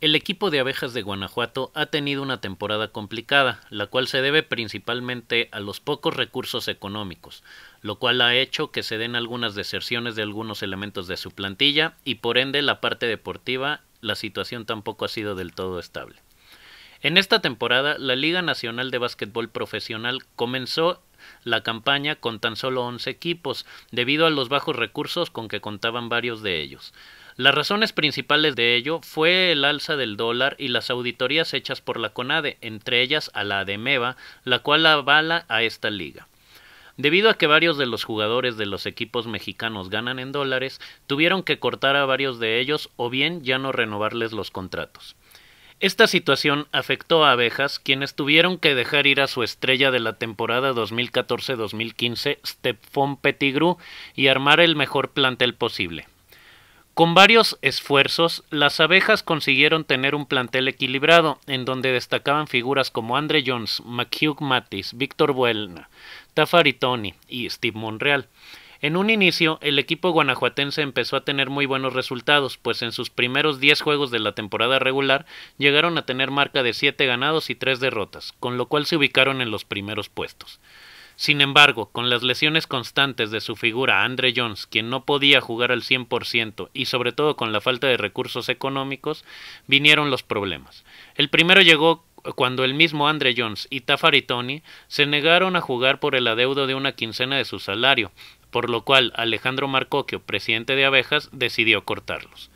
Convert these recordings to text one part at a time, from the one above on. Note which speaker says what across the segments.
Speaker 1: El equipo de abejas de Guanajuato ha tenido una temporada complicada, la cual se debe principalmente a los pocos recursos económicos, lo cual ha hecho que se den algunas deserciones de algunos elementos de su plantilla y por ende la parte deportiva la situación tampoco ha sido del todo estable. En esta temporada, la Liga Nacional de Básquetbol Profesional comenzó la campaña con tan solo 11 equipos, debido a los bajos recursos con que contaban varios de ellos. Las razones principales de ello fue el alza del dólar y las auditorías hechas por la CONADE, entre ellas a la ADEMEVA, la cual avala a esta liga. Debido a que varios de los jugadores de los equipos mexicanos ganan en dólares, tuvieron que cortar a varios de ellos o bien ya no renovarles los contratos. Esta situación afectó a abejas, quienes tuvieron que dejar ir a su estrella de la temporada 2014-2015, Stephon Pettigrew, y armar el mejor plantel posible. Con varios esfuerzos, las abejas consiguieron tener un plantel equilibrado, en donde destacaban figuras como Andre Jones, McHugh Mattis, Víctor Buelna, Tafari Tony y Steve Monreal. En un inicio, el equipo guanajuatense empezó a tener muy buenos resultados, pues en sus primeros 10 juegos de la temporada regular llegaron a tener marca de 7 ganados y 3 derrotas, con lo cual se ubicaron en los primeros puestos. Sin embargo, con las lesiones constantes de su figura Andre Jones, quien no podía jugar al 100%, y sobre todo con la falta de recursos económicos, vinieron los problemas. El primero llegó cuando el mismo Andre Jones y Tafaritoni se negaron a jugar por el adeudo de una quincena de su salario, por lo cual Alejandro Marcoquio, presidente de Abejas, decidió cortarlos.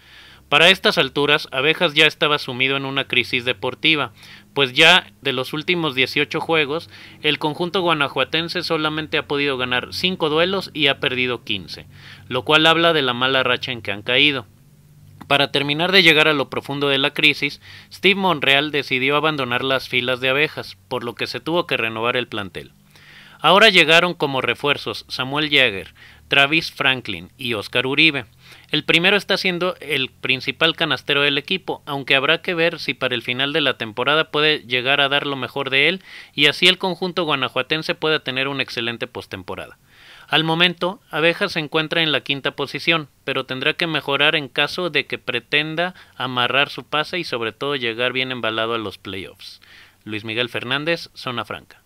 Speaker 1: Para estas alturas, Abejas ya estaba sumido en una crisis deportiva, pues ya de los últimos 18 juegos, el conjunto guanajuatense solamente ha podido ganar 5 duelos y ha perdido 15, lo cual habla de la mala racha en que han caído. Para terminar de llegar a lo profundo de la crisis, Steve Monreal decidió abandonar las filas de abejas, por lo que se tuvo que renovar el plantel. Ahora llegaron como refuerzos Samuel Jagger, Travis Franklin y Oscar Uribe. El primero está siendo el principal canastero del equipo, aunque habrá que ver si para el final de la temporada puede llegar a dar lo mejor de él y así el conjunto guanajuatense pueda tener una excelente postemporada. Al momento, Abeja se encuentra en la quinta posición, pero tendrá que mejorar en caso de que pretenda amarrar su pase y sobre todo llegar bien embalado a los playoffs. Luis Miguel Fernández, Zona Franca.